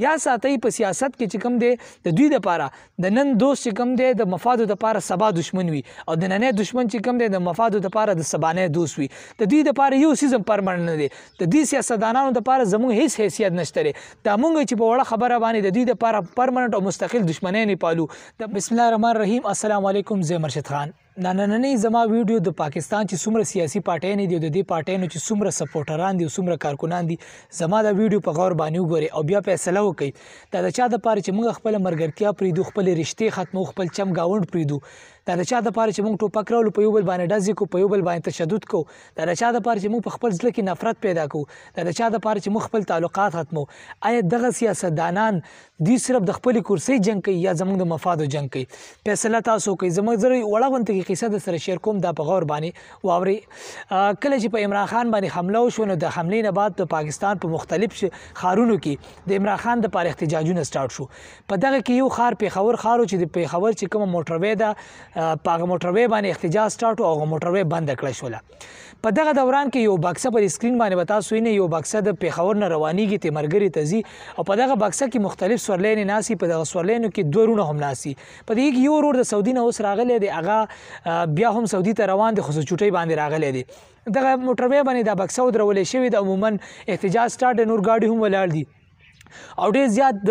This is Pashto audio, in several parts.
یا ساتي په سیاست کې چې کوم دی د دوی لپاره د نن دوست چې کوم دی د مفادو لپاره سبا دشمن وي او د نننې دشمن چې کوم دی د مفادو لپاره د سبانه دوست وي د دوی لپاره یو سیستم پرمن نه دی د دوی سیاستدانانو لپاره زموږ هیڅ حیثیت نشته لري دا موږ چې په وړه خبره باندې د دوی لپاره پرمننت او مستقل دشمنی نه پالو د بسم الله الرحمن الرحیم السلام علیکم زه مرشد خان ننننې زما ویډیو د پاکستان چې څومره سیاسي پارټیانې دي د دې پارټیانو چې څومره سپورټران دي څومره کارکونان دي زما دا ویډیو په غور باندې وګوري او بیا فیصله وکړي دا د چا د پاره چې موږ خپل مرګرتیا پریدو خپل رښتې ختمو خپل چم گاوند پریدو دا د چا د پاره چې موږ ټوپک راولو په یو بل باندې ډزې کو په یو بل باندې تشدد کو دا د چا د پاره چې موږ په خپل ځل کې نفرت پیدا کو دا د چا د پاره چې موږ خپل تعلقات ختمو آیا دغه سیاستدانان دوی صرف د خپل کرسۍ جنگ کوي یا زموږ د مفادو جنگ کوي فیصله تاسو کوي زموږ زره وړه غونته کې قصه د سره شیر کوم دا په غور باندې واوري کله چې په عمران خان باندې حمله وشو نو د حملې نه بعد د پاکستان په مختلف خارونو کې د عمران خان د پاره احتجاجونه سٹارټ شو په دغه کې یو خار پیښور خارو چې د پیښور چې کوم موټر وې ده په هغه موټروي باندې احتجاج سٹارټ او هغه موټروي بند کړل شو په دغه دوران کې یو باکسه پر سکرین باندې به تاسو نه یو باکسه د پیښور نه روانيږي ته مرګري تزي او په دغه باکسه کې مختلف سورلین ناسي په دغه سورلینو کې دوه رونه هم ناسي په دې کې یو ورور د سعودي نه اوس راغلی دی هغه بیا هم سعودي ته روان دي خو چټي باندې راغلی دی دغه موټروي باندې د باکسه درولې شوی د عموما احتجاج سٹارټ نور ګاډي هم ولاړ دي او ډیر زیات د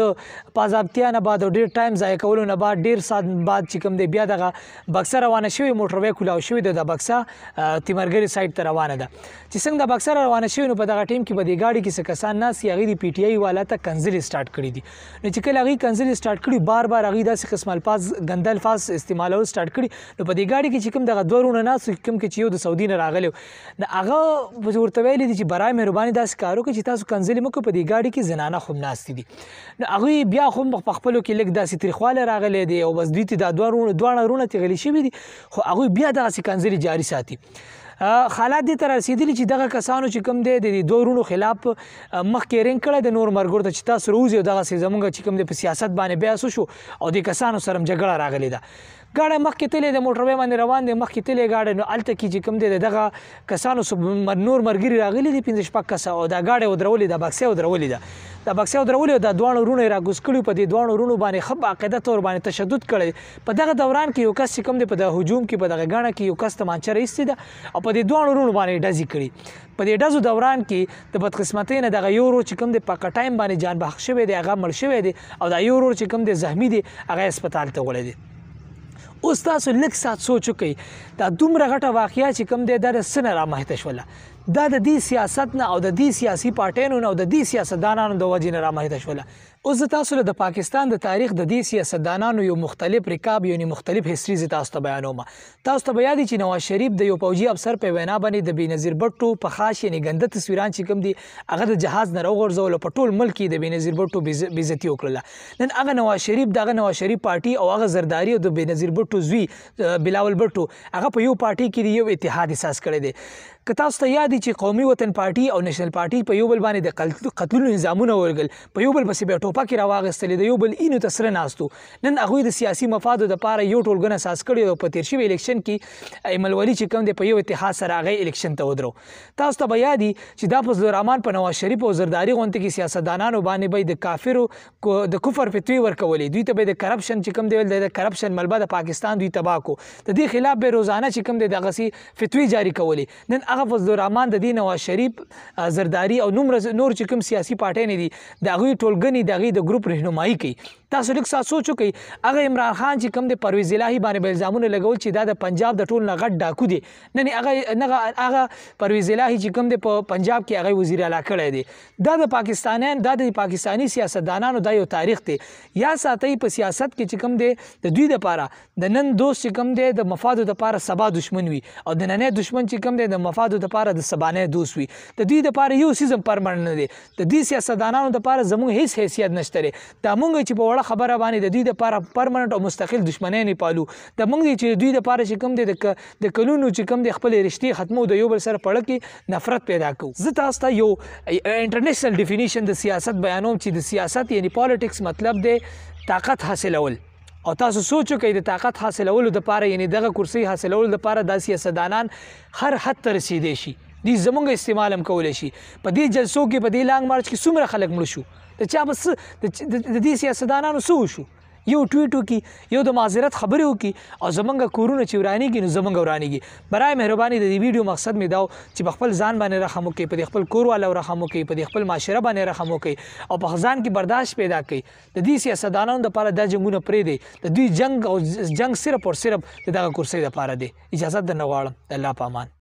پازابتیا نه بعد ډیر ټایم ضایع کولو نه بعد ډیر سات بعد چې کوم دی بیا دغه بکسه روانه شوی موټر وې کولاو شوی د بکسه تیمرګری سایت ته روانه ده چې څنګه د بکسه روانه شوی نو په دغه ټیم کې به د گاډي کې څه کسان ناس یغی دی پی ټی آی والا ته کنزل سٹارټ کړی دي نو چې کله هغه کنزل سٹارټ کړی بار بار هغه داسې قسم الفاظ ګنده الفاظ استعمالول سٹارټ کړی نو په دې گاډي کې چې کوم دغه دوه رونه ناس کوم کې چې یو د سعودي نه راغلی نو هغه ورته ویلي دي چې برای مهرباني داسې کارو کې چې تاسو کنزل مکو په دې گاډي کې زنانه خو نه ناست دي هغه بیا خو په خپل کې لیک داسې تریخواله راغلي دي او بس دوی ته دا دوه رونه دوه رونه تغلی شي دي خو هغه بیا داسې کنځري جاري ساتي حالات دې تر رسیدلی چې دغه کسانو چې کم دی د دوه ورونو خلاف مخکې رنګ کړه د نور مرګور ته چې تاسو روز یو دغه زمونږ چې کم دی په سیاست باندې بیا شو او د کسانو سره جګړه راغلی ده گاډه مخکې تلې د موټروي باندې روان دي مخکې تلې گاډه نو الته کې چې کوم دي دغه کسانو سب نور مرګري راغلي دي پنځه شپږ کسه او دا گاډه ودرولې د باکسې ودرولې ده د باکسې ودرولې د دوه رونو را ګسکړي په دې دوه رونو باندې خپ عقیده تور باندې تشدد کړي په دغه دوران کې یو کس کوم دي په د هجوم کې په دغه غاڼه کې یو کس تمانچه رئیس دي او په په دې دوه ورونو باندې ډزې کړي په دې ډزو دوران کې د بدقسمتۍ نه دغه یورو چې کوم د پاکټایم باندې جان بخښ شوی دی هغه مړ شوی دی او دا یورو چې کوم د زخمی دی هغه هسپتال ته وړی دی اوس تاسو لږ سات سوچ کوي دا دومره غټه واقعیا چې کم دی دا د سنه را مهته شوله دا د دې سیاست نه او د دې سیاسي پارټیانو نه او د دې سیاستدانانو د وجې نه را مهته شوله اوس تاسو له د پاکستان د تاریخ د دې سیاستدانانو یو مختلف رکاب یو مختلف هستري ز تاسو ته بیانوم تاسو ته یاد چې نواز شریف د یو پوجي افسر په وینا باندې د بنظیر بټو په خاص یعنی ګنده تصویران چې کوم دي هغه د جهاز نه راغورځول په ټول ملک کې د بنظیر بټو بیزتی وکړه نن هغه نواز شریف دغه نواز شریف پارټي او هغه زرداری او د بنظیر بټو زوی بلاول بټو هغه په یو پارټي کې یو اتحاد احساس کړی دی که تاسو ته یاد چې قومي وطن پارټي او نېشنل پارټي په یو بل باندې د قتلونو نظامونه ورګل په یو بل پسې به ټوپکې راواغېستلې د یو بل اینو ته سره ناستو نن هغوی د سیاسي مفادو دپاره یو ټولګونه ساز کړی او په تېر شوي الیکشن کې ایمل ولی چې کوم دی په یو اتحاد سره هغه الیکشن ته ودرو تاسو ته به یاد چې دا فضل الرحمن په نواز شریف او زرداری غونډې کې سیاستدانانو باندې به د کافرو د کفر فتوی ورکولې دوی ته به د کرپشن چې کوم دی ول د کرپشن ملبه د پاکستان دوی تباکو د دې خلاف به روزانه چې کوم دی دغه سي فتوی جاری کولې نن هغه فضل الرحمن د دین او شریف زرداری او نور نور چې کوم سیاسي پارټۍ نه دي د غوی ټولګنی د غوی د ګروپ رهنمایي کوي تاسو لیک سات سوچو کوي هغه عمران خان چې کوم د پرویز الهی باندې الزامونه لګول چې دا د پنجاب د ټول نغټ ډاکو دي نه هغه نه هغه پرویز الهی چې کوم د پنجاب کې هغه وزیر اعلی کړی دی دا د پاکستانیان دا د پاکستانی سیاستدانانو دا یو تاریخ دی یا ساتي په سیاست کې چې کوم دی د دوی لپاره د نن دوست چې کوم دی د مفادو لپاره سبا دشمن وي او د نننې دشمن چې کوم دی د مفادو افادو د پاره د سبانه دوس وي د دوی د پاره یو سیزم پرمن نه دی د دې سیاستدانانو د پاره زموږ هیڅ حیثیت نشته لري دا موږ چې په وړه خبره باندې د دوی د پاره پرمننت او مستقل دشمنی نه پالو د موږ چې دوی د پاره چې کم دی د کلونو چې کم دی خپل رښتې ختمو د یو بل سره پړه کې نفرت پیدا کوو زه تاسو ته یو انټرنیشنل ډیفینیشن د سیاست بیانوم چې د سیاست یعنی پالیټکس مطلب دی طاقت حاصلول او تاسو سوچو کې د طاقت حاصلولو د پاره یعنی دغه کرسي حاصلولو د پاره د سیاستدانان هر حد ته رسیدي شي دی زمونږ استعمال هم کولای شي په دې جلسو کې په دې لانګ مارچ کې څومره خلک مړ شو د چا بس د دې سیاستدانانو سو شو یو ټویټ وکي یو د معذرت خبرې وکي او زمونږ کورونه چې ورانېږي نو زمونږ ورانېږي برای مهرباني د دې ویډیو مقصد مې دا چې په خپل ځان باندې رحم وکړي په خپل کور والو رحم وکړي په خپل معاشره باندې رحم وکړي او په ځان کې برداشت پیدا کړي د دې سیاستدانانو لپاره دا جنگونه پرې دي د دوی جنگ او جنگ صرف او صرف دغه کرسۍ لپاره دي اجازه درنه غواړم الله پامان